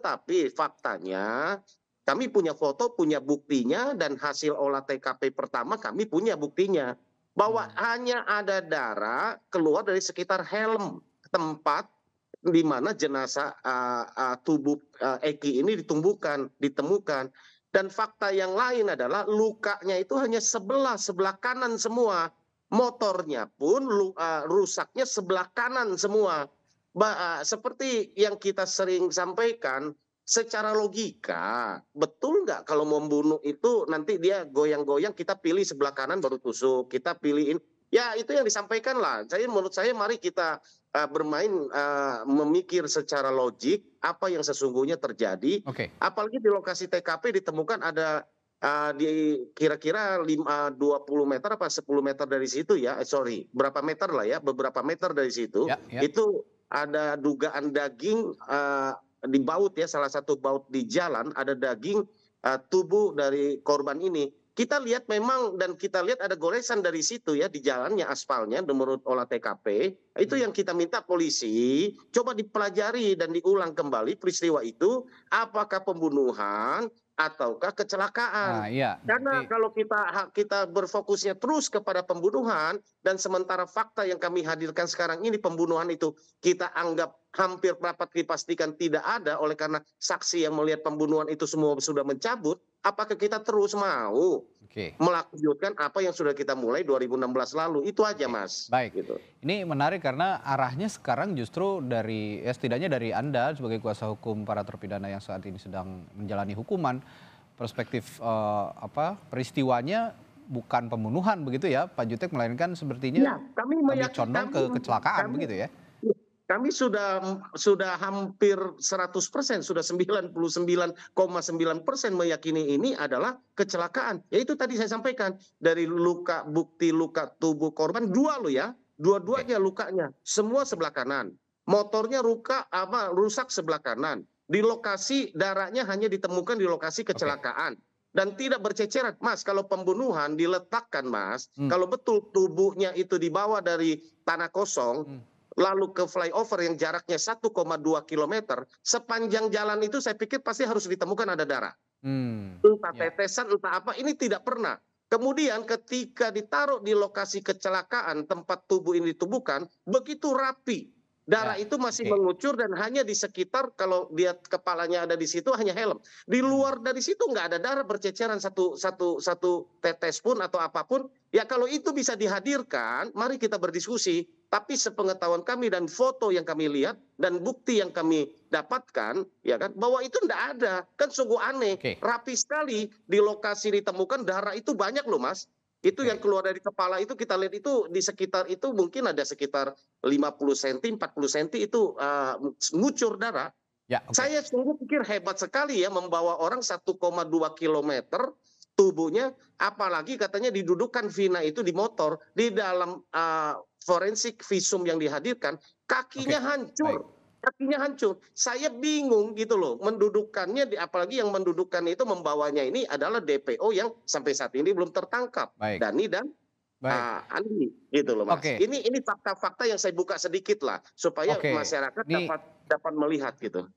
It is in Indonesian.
tetapi faktanya kami punya foto, punya buktinya, dan hasil olah TKP pertama kami punya buktinya. Bahwa hmm. hanya ada darah keluar dari sekitar helm tempat di mana jenazah uh, uh, tubuh uh, Eki ini ditumbuhkan, ditemukan. Dan fakta yang lain adalah lukanya itu hanya sebelah, sebelah kanan semua. Motornya pun uh, rusaknya sebelah kanan semua Ah, seperti yang kita sering sampaikan secara logika betul nggak kalau membunuh itu nanti dia goyang-goyang kita pilih sebelah kanan baru tusuk kita pilihin ya itu yang disampaikan lah Jadi menurut saya mari kita uh, bermain uh, memikir secara logik apa yang sesungguhnya terjadi okay. apalagi di lokasi TKP ditemukan ada uh, di kira-kira 20 meter apa 10 meter dari situ ya eh, sorry berapa meter lah ya beberapa meter dari situ yeah, yeah. itu ada dugaan daging uh, di baut ya salah satu baut di jalan ada daging uh, tubuh dari korban ini. Kita lihat memang dan kita lihat ada goresan dari situ ya di jalannya aspalnya menurut olah TKP. Itu hmm. yang kita minta polisi coba dipelajari dan diulang kembali peristiwa itu apakah pembunuhan ataukah kecelakaan. Nah, iya. Karena Jadi... kalau kita kita berfokusnya terus kepada pembunuhan dan sementara fakta yang kami hadirkan sekarang ini pembunuhan itu kita anggap hampir dapat dipastikan tidak ada oleh karena saksi yang melihat pembunuhan itu semua sudah mencabut, apakah kita terus mau okay. melanjutkan apa yang sudah kita mulai 2016 lalu. Itu aja, okay. Mas. Baik. Gitu. Ini menarik karena arahnya sekarang justru dari ya setidaknya dari Anda sebagai kuasa hukum para terpidana yang saat ini sedang menjalani hukuman, perspektif uh, apa peristiwanya bukan pembunuhan begitu ya, Pak Jutek melainkan sepertinya ya, kami lebih condong kami, kecelakaan kami, begitu ya. Kami sudah sudah hampir 100 persen, sudah 99,9 persen meyakini ini adalah kecelakaan. Yaitu tadi saya sampaikan dari luka bukti luka tubuh korban dua lo ya, dua-duanya lukanya, semua sebelah kanan. Motornya ruka apa rusak sebelah kanan. Di lokasi darahnya hanya ditemukan di lokasi kecelakaan. Okay dan tidak berceceran. Mas, kalau pembunuhan diletakkan, Mas, hmm. kalau betul tubuhnya itu dibawa dari tanah kosong, hmm lalu ke flyover yang jaraknya 1,2 km, sepanjang jalan itu saya pikir pasti harus ditemukan ada darah. Hmm. Entah tetesan, ya. tetesan, entah apa, ini tidak pernah. Kemudian ketika ditaruh di lokasi kecelakaan, tempat tubuh ini ditubuhkan, begitu rapi Darah ya. itu masih okay. mengucur dan hanya di sekitar kalau dia kepalanya ada di situ hanya helm. Di hmm. luar dari situ nggak ada darah berceceran satu satu satu tetes pun atau apapun. Ya kalau itu bisa dihadirkan, mari kita berdiskusi. Tapi sepengetahuan kami dan foto yang kami lihat dan bukti yang kami dapatkan, ya kan, bahwa itu enggak ada. Kan sungguh aneh. Okay. Rapi sekali di lokasi ditemukan darah itu banyak loh, Mas itu yang keluar dari kepala itu kita lihat itu di sekitar itu mungkin ada sekitar 50 cm 40 cm itu uh, ngucur darah ya, okay. saya sungguh pikir hebat sekali ya membawa orang 1,2 km tubuhnya apalagi katanya didudukan Vina itu di motor di dalam uh, forensik visum yang dihadirkan kakinya okay. hancur Baik kakinya hancur. Saya bingung gitu loh, mendudukannya, di, apalagi yang mendudukan itu membawanya ini adalah DPO yang sampai saat ini belum tertangkap, Baik. Dani dan Baik. Uh, Andi, gitu loh mas. Okay. Ini ini fakta-fakta yang saya buka sedikit lah supaya okay. masyarakat ini... dapat dapat melihat gitu.